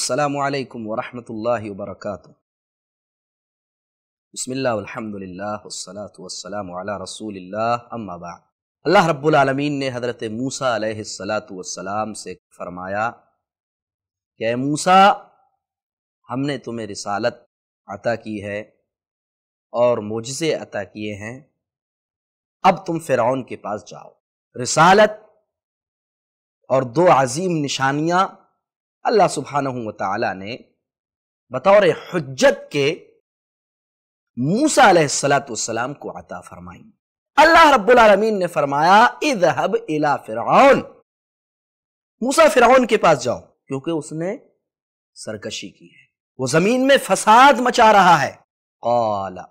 السلام عليكم ورحمة الله وبركاته بسم الله والحمد لله والصلاة والسلام على रसूल अम्मा बाद अल्लाह रब्बुल आलमीन ने हज़रत मूसा अलैहिस्सलाम से फरमाया कि मूसा हमने तुम्हें रिसालत अता की है और मुजज़े अता किए हैं अब तुम फ़िरौन के पास जाओ रिसालत और दो अजीम निशानियाँ अल्लाह सुबहान तला ने बतौर हजत के मूसा सलाम को अता फरमाई अल्लाह रबालमीन ने फरमाया इजहब इला फिरौन मूसा फिरौन के पास जाओ क्योंकि उसने सरकशी की है वो जमीन में फसाद मचा रहा है कौला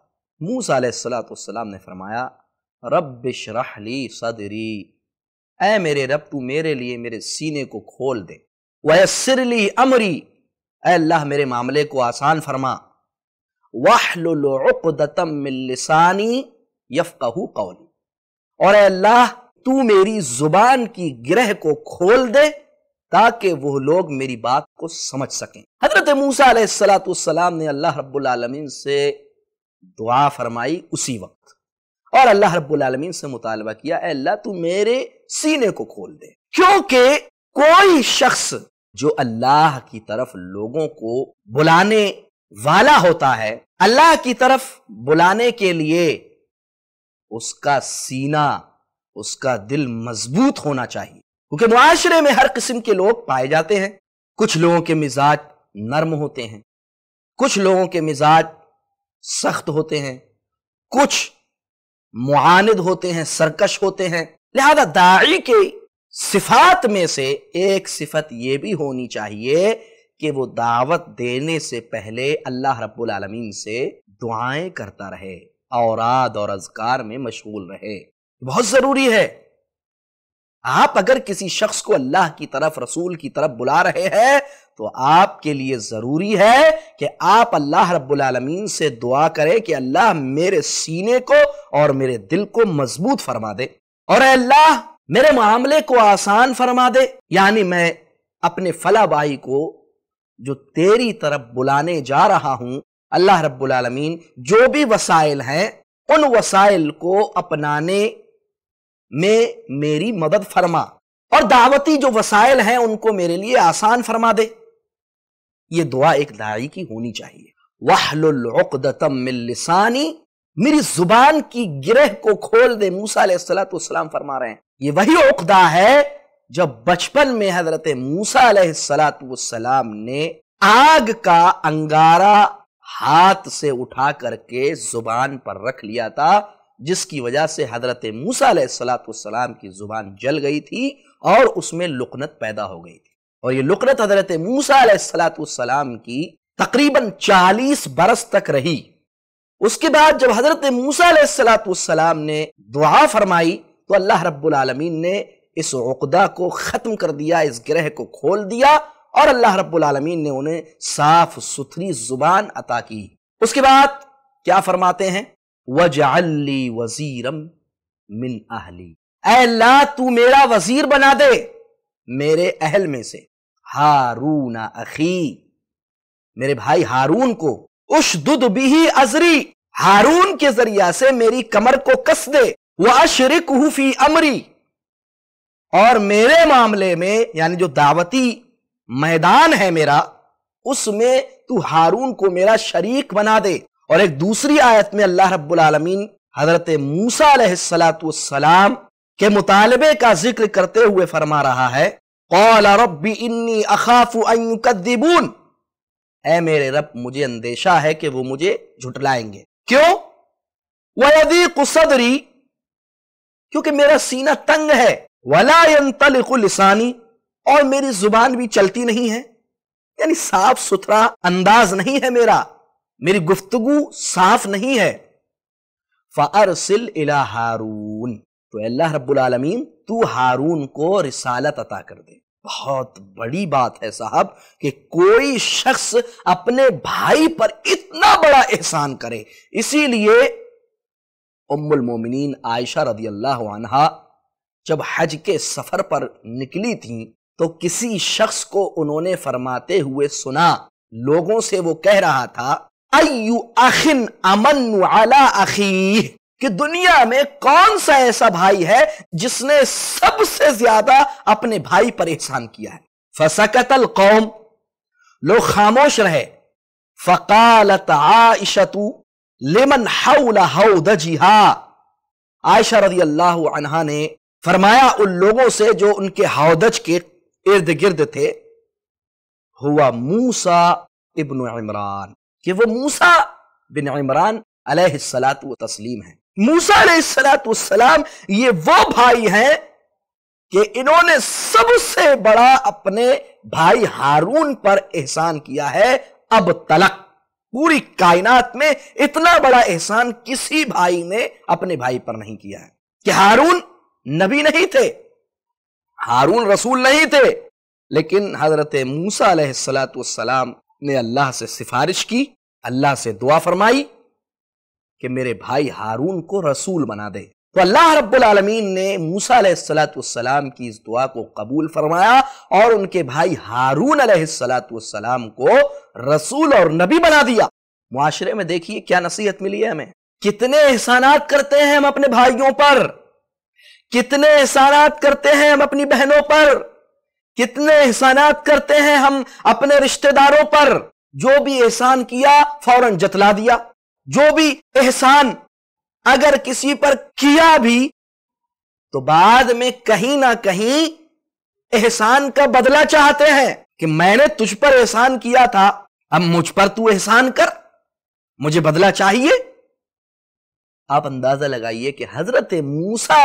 मूसा सलाम ने फरमाया रब शराहली सदरी ए मेरे रब तू मेरे लिए मेरे सीने को खोल दे वयसरली अमरी अल्लाह मेरे मामले को आसान फरमा वाहतमिलसानी यफकहू कौली और अल्लाह तू मेरी जुबान की गिरह को खोल दे ताकि वह लोग मेरी बात को समझ सकें हजरत मूसा ने अल्लाह रब्बुलमीन से दुआ फरमाई उसी वक्त और अल्लाह रब्बुलमीन से मुतालबा किया अल्लाह तू मेरे सीने को खोल दे क्योंकि कोई शख्स जो अल्लाह की तरफ लोगों को बुलाने वाला होता है अल्लाह की तरफ बुलाने के लिए उसका सीना उसका दिल मजबूत होना चाहिए क्योंकि मुआशरे में हर किस्म के लोग पाए जाते हैं कुछ लोगों के मिजाज नर्म होते हैं कुछ लोगों के मिजाज सख्त होते हैं कुछ मुआनद होते हैं सरकश होते हैं लिहाजा दाई के सिफात में से एक सिफत यह भी होनी चाहिए कि वो दावत देने से पहले अल्लाह रब्बुल आलमीन से दुआएं करता रहे औराद और अजकार में मशगूल रहे बहुत जरूरी है आप अगर किसी शख्स को अल्लाह की तरफ रसूल की तरफ बुला रहे हैं तो आपके लिए जरूरी है कि आप अल्लाह रब्बुल आलमीन से दुआ करें कि अल्लाह मेरे सीने को और मेरे दिल को मजबूत फरमा दे और अल्लाह मेरे मामले को आसान फरमा दे यानी मैं अपने फला भाई को जो तेरी तरफ बुलाने जा रहा हूं अल्लाह रब्बुल रबालमीन जो भी वसाइल हैं उन वसाइल को अपनाने में मेरी मदद फरमा और दावती जो वसाइल हैं उनको मेरे लिए आसान फरमा दे ये दुआ एक दाई की होनी चाहिए वाहलतम मिलसानी मेरी जुबान की गिरह को खोल दे मूसा सलाम फरमा रहे हैं ये वही उकदा है जब बचपन में हजरत मूसा सलाम ने आग का अंगारा हाथ से उठा करके जुबान पर रख लिया था जिसकी वजह से हजरत मूसा सलातम की जुबान जल गई थी और उसमें लुकनत पैदा हो गई थी और ये लुकनत हजरत मूसा सलाम की तकरीबन 40 बरस तक रही उसके बाद जब हजरत मूसा सलाम ने दुआ फरमाई तो अल्लाह रब्बुल आलमीन ने इस उकदा को ख़त्म कर दिया इस ग्रह को खोल दिया और अल्लाह रब्बुल आलमीन ने उन्हें साफ सुथरी जुबान अता की उसके बाद क्या फरमाते हैं वजाली वजीरम मिन अहली अल्लाह तू मेरा वजीर बना दे मेरे अहल में से हारून अखी मेरे भाई हारून को उश दुद बिही अजरी हारून के जरिया से मेरी कमर को कस दे वह अशरिक हुफी अमरी और मेरे मामले में यानी जो दावती मैदान है मेरा उसमें तू हारून को मेरा शरीक बना दे और एक दूसरी आयत में अल्लाह रब्बुल आलमीन हजरत मूसा के मुतालबे का जिक्र करते हुए फरमा रहा है रब्बी इन्नी अखाफू अयुकदीबून ए मेरे रब मुझे अंदेशा है कि वो मुझे झुटलाएंगे क्यों वदी कुसदरी क्योंकि मेरा सीना तंग है वलायन और मेरी जुबान भी चलती नहीं है यानी साफ सुथरा अंदाज नहीं है मेरा मेरी गुफ्तगु साफ नहीं है फ़ारसिल इला हारून तो अल्लाह रब्बुल आलमीन तू हारून को रिसालत अता कर दे बहुत बड़ी बात है साहब कि कोई शख्स अपने भाई पर इतना बड़ा एहसान करे इसीलिए उम्मुल मोमिनीन आयशा रदी अल्लाह जब हज के सफ़र पर निकली थीं तो किसी शख्स को उन्होंने फरमाते हुए सुना लोगों से वो कह रहा था अयु अखिन अमन अला अखी कि दुनिया में कौन सा ऐसा भाई है जिसने सबसे ज्यादा अपने भाई पर एहसान किया है फसकतल कौम लोग खामोश रहे फकालत आशतु लेमन हाउला आयशा रजी अल्लाह ने फरमाया उन लोगों से जो उनके हाउदज के इर्द गिर्द थे हुआ मूसा इबन इमरान कि वो मूसा बिन इमरान सलात तस्लीम है मूसा सलाम ये वो भाई हैं कि इन्होंने सबसे बड़ा अपने भाई हारून पर एहसान किया है अब तलक पूरी कायनात में इतना बड़ा एहसान किसी भाई ने अपने भाई पर नहीं किया है कि हारून नबी नहीं थे हारून रसूल नहीं थे लेकिन हजरत मूसा सलाम ने अल्लाह से सिफारिश की अल्लाह से दुआ फरमाई कि मेरे भाई हारून को रसूल बना दे तो अल्लाह रब्बुल आलमीन ने मूसा सलाम की इस दुआ को कबूल फरमाया और उनके भाई हारून सलाम को रसूल और नबी बना दिया मुआशरे में देखिए क्या नसीहत मिली है हमें कितने एहसानात करते हैं हम अपने भाइयों पर कितने एहसानात करते हैं हम अपनी बहनों पर कितने एहसानात करते हैं हम अपने रिश्तेदारों पर जो भी एहसान किया फौरन जतला दिया जो भी एहसान अगर किसी पर किया भी तो बाद में कहीं ना कहीं एहसान का बदला चाहते हैं कि मैंने तुझ पर एहसान किया था अब मुझ पर तू एहसान कर मुझे बदला चाहिए आप अंदाजा लगाइए कि हजरत मूसा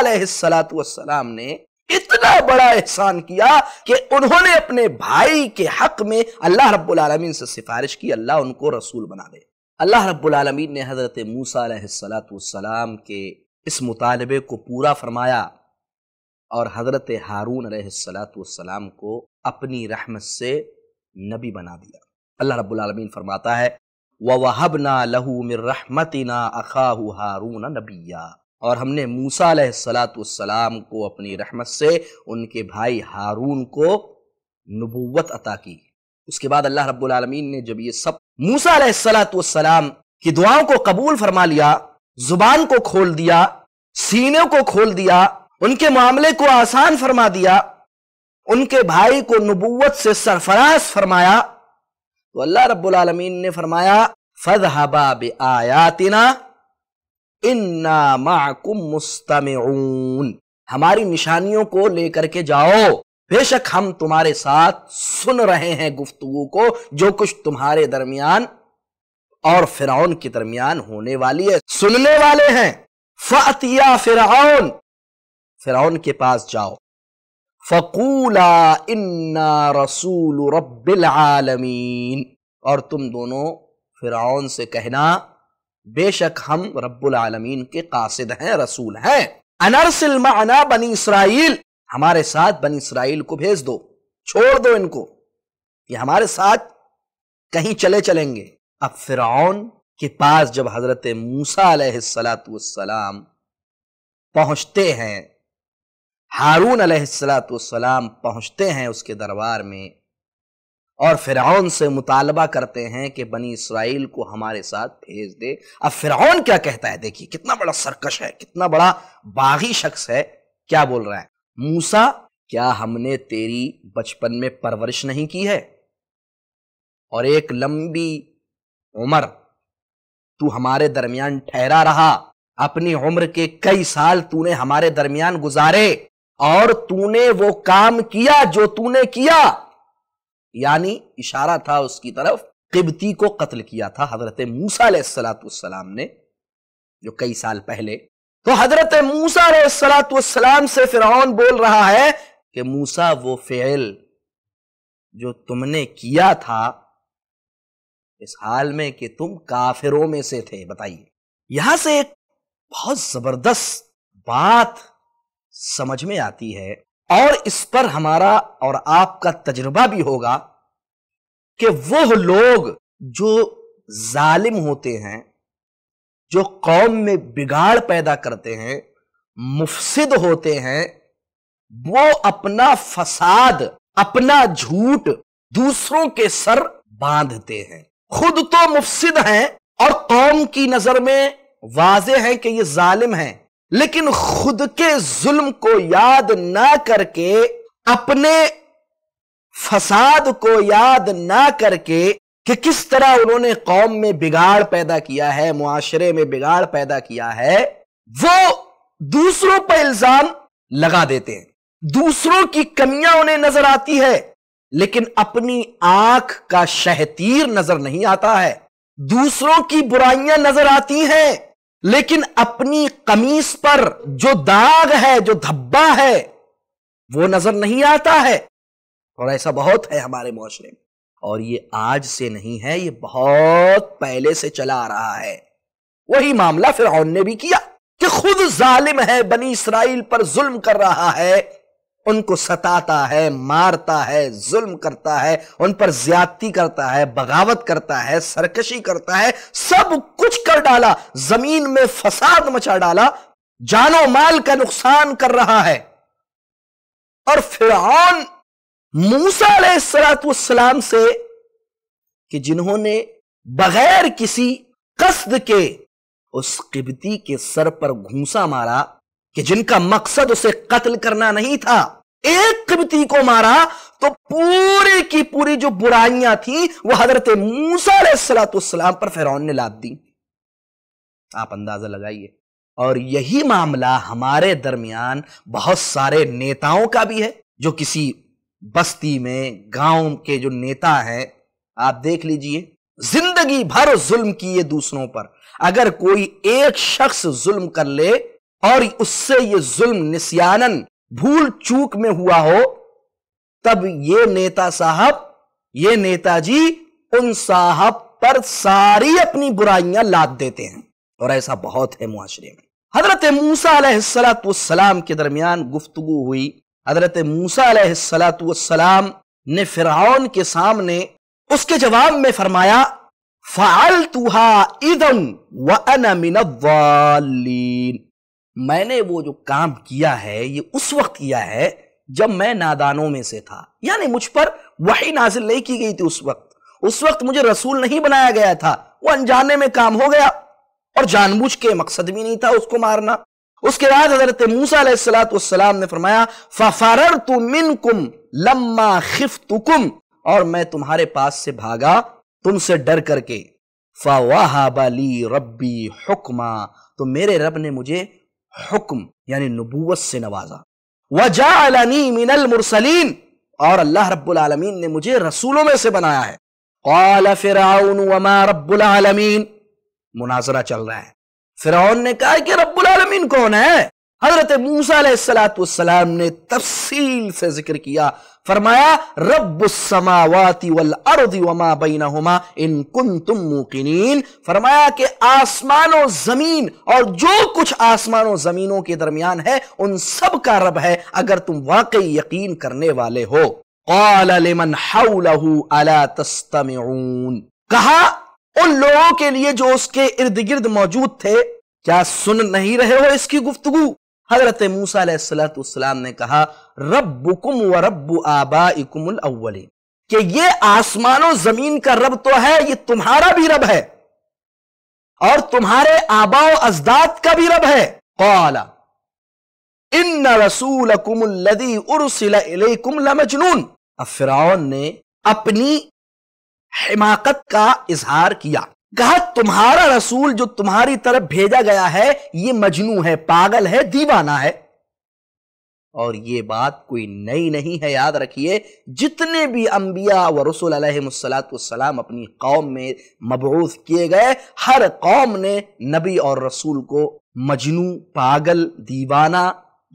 सलाम ने इतना बड़ा एहसान किया कि उन्होंने अपने भाई के हक में अल्लाह रब्बुल आलमीन से सिफारिश की अल्लाह उनको रसूल बना दे अल्लाह रब्बुलमीन ने हज़रत मूसलाम के इस मुतालबे को पूरा फरमाया और हज़रत हारून सलाम को अपनी रहमत से नबी बना दिया अल्लाह रब्बुलमीन फरमाता है व वहबना लहू मिर रहमतना अखाहू हारून नबिया और हमने मूसा सलाम को अपनी रहमत से उनके भाई हारून को नबूवत अता की उसके बाद अल्लाह रब्बुल आलमीन ने जब ये सब मूसा सलाम की दुआओं को कबूल फरमा लिया जुबान को खोल दिया सीने को खोल दिया उनके मामले को आसान फरमा दिया उनके भाई को नबूवत से सरफराज फरमाया तो अल्लाह रब्बुल आलमीन ने फरमाया फजहबा आयातिना इन्ना मुस्तम हमारी निशानियों को लेकर के जाओ बेशक हम तुम्हारे साथ सुन रहे हैं गुफ्तगु को जो कुछ तुम्हारे दरमियान और फिरौन के दरमियान होने वाली है सुनने वाले हैं फतिया फिरौन फिरौन के पास जाओ फकूला इन्ना रसूल रब्बिल आलमीन और तुम दोनों फिरौन से कहना बेशक हम रब्बुल आलमीन के कासिद हैं रसूल हैं अनरसिल मना बनी इसराइल हमारे साथ बनी इसराइल को भेज दो छोड़ दो इनको ये हमारे साथ कहीं चले चलेंगे अब फिरौन के पास जब हजरत मूसा सलाम पहुंचते हैं हारून सलाम पहुंचते हैं उसके दरबार में और फिरौन से मुतालबा करते हैं कि बनी इसराइल को हमारे साथ भेज दे अब फिरौन क्या कहता है देखिए कितना बड़ा सरकश है कितना बड़ा बागी शख्स है क्या बोल रहा है मूसा क्या हमने तेरी बचपन में परवरिश नहीं की है और एक लंबी उम्र तू हमारे दरमियान ठहरा रहा अपनी उम्र के कई साल तूने हमारे दरमियान गुजारे और तूने वो काम किया जो तूने किया यानी इशारा था उसकी तरफ किबती को कत्ल किया था हजरत मूसा सलाम ने जो कई साल पहले तो हजरत मूसा सलाम से फिरौन बोल रहा है कि मूसा वो फेल जो तुमने किया था इस हाल में कि तुम काफिरों में से थे बताइए यहां से एक बहुत जबरदस्त बात समझ में आती है और इस पर हमारा और आपका तजुर्बा भी होगा कि वह लोग जो जालिम होते हैं जो कौम में बिगाड़ पैदा करते हैं मुफसिद होते हैं वो अपना फसाद अपना झूठ दूसरों के सर बांधते हैं खुद तो मुफसिद हैं और कौम की नजर में वाजे है कि ये जालिम हैं लेकिन खुद के जुल्म को याद ना करके अपने फसाद को याद ना करके कि किस तरह उन्होंने कौम में बिगाड़ पैदा किया है मुआशरे में बिगाड़ पैदा किया है वो दूसरों पर इल्जाम लगा देते हैं दूसरों की कमियां उन्हें नजर आती है लेकिन अपनी आंख का शहतीर नजर नहीं आता है दूसरों की बुराइयां नजर आती हैं लेकिन अपनी कमीज पर जो दाग है जो धब्बा है वो नजर नहीं आता है और ऐसा बहुत है हमारे मुआशरे में और ये आज से नहीं है ये बहुत पहले से चला आ रहा है वही मामला फिर ने भी किया कि खुद जालिम है बनी इसराइल पर जुल्म कर रहा है उनको सताता है मारता है जुल्म करता है उन पर ज्यादती करता है बगावत करता है सरकशी करता है सब कुछ कर डाला जमीन में फसाद मचा डाला जानो माल का नुकसान कर रहा है और फिर मूसा सलाम से कि जिन्होंने बगैर किसी कस्द के उस किबती के सर पर घूसा मारा कि जिनका मकसद उसे कत्ल करना नहीं था एक किबती को मारा तो पूरी की पूरी जो बुराइयां थी वह हजरत मूसा सलाम पर फेरौन ने लाद दी आप अंदाजा लगाइए और यही मामला हमारे दरमियान बहुत सारे नेताओं का भी है जो किसी बस्ती में गांव के जो नेता हैं आप देख लीजिए जिंदगी भर जुल्म किए दूसरों पर अगर कोई एक शख्स जुल्म कर ले और उससे ये जुल्म निस्यानन भूल चूक में हुआ हो तब ये नेता साहब ये नेताजी उन साहब पर सारी अपनी बुराइयां लाद देते हैं और ऐसा बहुत है मुआशरे में हजरत मूसा सलाम के दरमियान गुफ्तगु हुई हजरत मूसा ने फिरौन के सामने उसके जवाब में फरमाया फ़ाल तुहा इदम व अनमिन मैंने वो जो काम किया है ये उस वक्त किया है जब मैं नादानों में से था यानी मुझ पर वही नाजिल नहीं की गई थी उस वक्त उस वक्त मुझे रसूल नहीं बनाया गया था वो अनजाने में काम हो गया और जानबूझ के मकसद भी नहीं था उसको मारना उसके बाद हजरत मूसा सलाम ने फरमाया फफारर तु मिन कुम लम्मा खिफ तुकुम और मैं तुम्हारे पास से भागा तुमसे डर करके फवाहबाली रब्बी हुक्मा तो मेरे रब ने मुझे हुक्म यानी नबूवत से नवाजा वजा मिनल मुरसलीन और अल्लाह रब्बुल आलमीन ने मुझे रसूलों में से बनाया है कौल फिराउन वमा रब्बुल आलमीन मुनाजरा चल रहा है फिर ने कहा कि रब्बुल आलमीन कौन है हजरत मूसलाम ने तफसील से जिक्र किया फरमाया रबावाती वल अर्द वमा बैना हुमा इन कुन तुम मुकिन फरमाया कि आसमानों जमीन और जो कुछ आसमानों जमीनों के दरमियान है उन सब का रब है अगर तुम वाकई यकीन करने वाले हो कहा उन लोगों के लिए जो उसके इर्द गिर्द मौजूद थे क्या सुन नहीं रहे हो इसकी गुफ्तगु हजरत मूसा सलाम ने कहा रब व रब आबा कि ये आसमानों जमीन का रब तो है ये तुम्हारा भी रब है और तुम्हारे आबाओ अजदाद का भी रब है कौला इन रसूल कुमुल्लदी उर्सिला मजनून अफराउन ने अपनी हिमाकत का इजहार किया कहा तुम्हारा रसूल जो तुम्हारी तरफ भेजा गया है ये मजनू है पागल है दीवाना है और ये बात कोई नई नहीं है याद रखिए जितने भी अंबिया व रसूल सलाम अपनी कौम में मबूस किए गए हर कौम ने नबी और रसूल को मजनू पागल दीवाना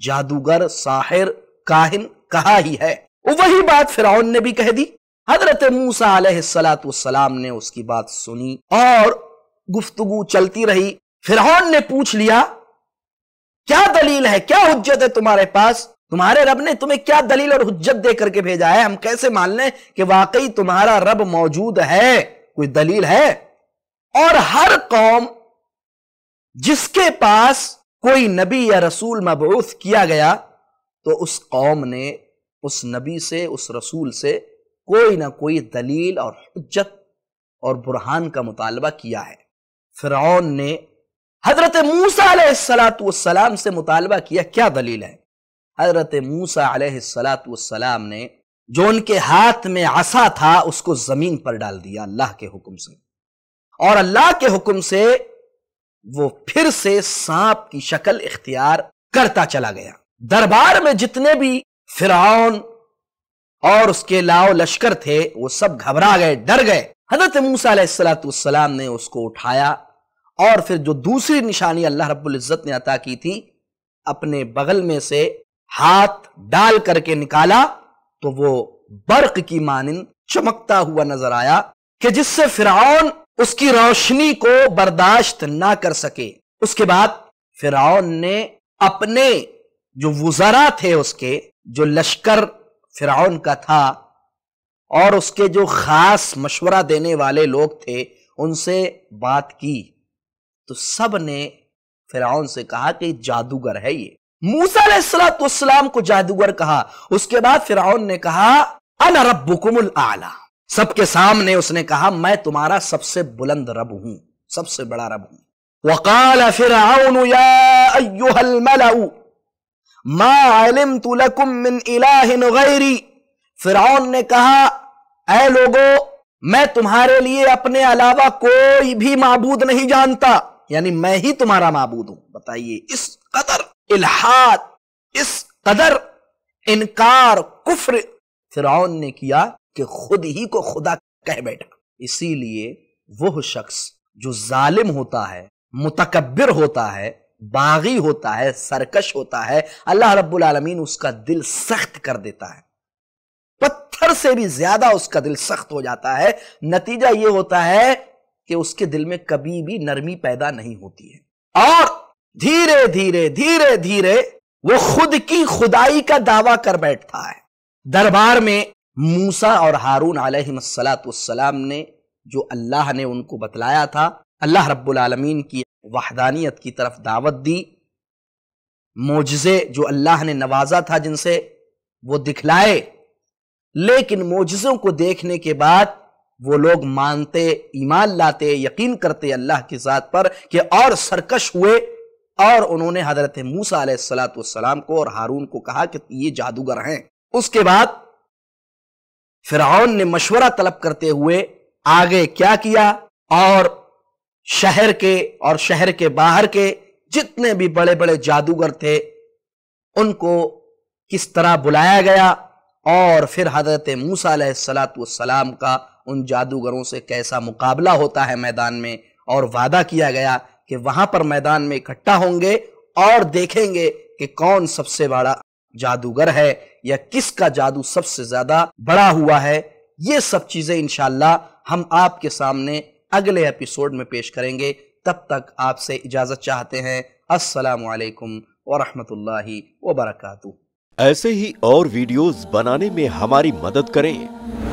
जादूगर साहिर काहिन कहा ही है वही बात फिरौन ने भी कह दी हजरत मूसा सलाम ने उसकी बात सुनी और गुफ्तगु चलती रही फिरौन ने पूछ लिया क्या दलील है क्या हुज्जत है तुम्हारे पास तुम्हारे रब ने तुम्हें क्या दलील और हुज्जत दे करके भेजा है हम कैसे मान लें कि वाकई तुम्हारा रब मौजूद है कोई दलील है और हर कौम जिसके पास कोई नबी या रसूल मबूस किया गया तो उस कौम ने उस नबी से उस रसूल से कोई ना कोई दलील और हजत और बुरहान का मुतालबा किया है फिरौन ने हजरत मूसा से मुतालबा किया क्या दलील है हजरत मूसा सलाम ने जो उनके हाथ में आसा था उसको जमीन पर डाल दिया अल्लाह के हुक्म से और अल्लाह के हुक्म से वो फिर से सांप की शक्ल इख्तियार करता चला गया दरबार में जितने भी फिरौन और उसके लाओ लश्कर थे वो सब घबरा गए डर गए हजरत मूसलाम ने उसको उठाया और फिर जो दूसरी निशानी अल्लाह रब्बुल इज़्ज़त ने अता की थी अपने बगल में से हाथ डाल करके निकाला तो वो बर्क की मानंद चमकता हुआ नजर आया कि जिससे फिरौन उसकी रोशनी को बर्दाश्त ना कर सके उसके बाद फिरौन ने अपने जो वुजरा थे उसके जो लश्कर फिरौन का था और उसके जो ख़ास मशवरा देने वाले लोग थे उनसे बात की तो सब ने फिरौन से कहा कि जादूगर है ये मूसा सलाम को जादूगर कहा उसके बाद फिरौन ने कहा अन रबुकुमुल आला सबके सामने उसने कहा मैं तुम्हारा सबसे बुलंद रब हूं सबसे बड़ा रब हूं वकाल फिर मालिम तुलकुम मिन फिरौन ने कहा अः लोगो मैं तुम्हारे लिए अपने अलावा कोई भी माबूद नहीं जानता यानी मैं ही तुम्हारा माबूद हूं बताइए इस कदर इल्हाद इस कदर इनकार कुफ्र फिरौन ने किया कि खुद ही को खुदा कह बैठा इसीलिए वह शख्स जो जालिम होता है मुतकबिर होता है बागी होता है सरकश होता है अल्लाह रब्बुल आलमीन उसका दिल सख्त कर देता है पत्थर से भी ज्यादा उसका दिल सख्त हो जाता है नतीजा यह होता है कि उसके दिल में कभी भी नरमी पैदा नहीं होती है और धीरे धीरे धीरे धीरे वो खुद की खुदाई का दावा कर बैठता है दरबार में मूसा और हारून आलम ने जो अल्लाह ने उनको बतलाया था अल्लाह रब्बुल आलमीन की वहदानियत की तरफ दावत दी मोजे जो अल्लाह ने नवाजा था जिनसे वो दिखलाए लेकिन मोजों को देखने के बाद वो लोग मानते ईमान लाते यकीन करते अल्लाह की ज़ात पर कि और सरकश हुए और उन्होंने हजरत मूसा सलाम को और हारून को कहा कि ये जादूगर हैं उसके बाद फिरौन ने मशवरा तलब करते हुए आगे क्या किया और शहर के और शहर के बाहर के जितने भी बड़े बड़े जादूगर थे उनको किस तरह बुलाया गया और फिर हजरत मूसा सलाम का उन जादूगरों से कैसा मुकाबला होता है मैदान में और वादा किया गया कि वहां पर मैदान में इकट्ठा होंगे और देखेंगे कि कौन सबसे बड़ा जादूगर है या किसका जादू सबसे ज्यादा बड़ा हुआ है ये सब चीजें इनशाला हम आपके सामने अगले एपिसोड में पेश करेंगे तब तक आपसे इजाज़त चाहते हैं असलकम वरहमतुल्लाहि वबरकू ऐसे ही और वीडियोस बनाने में हमारी मदद करें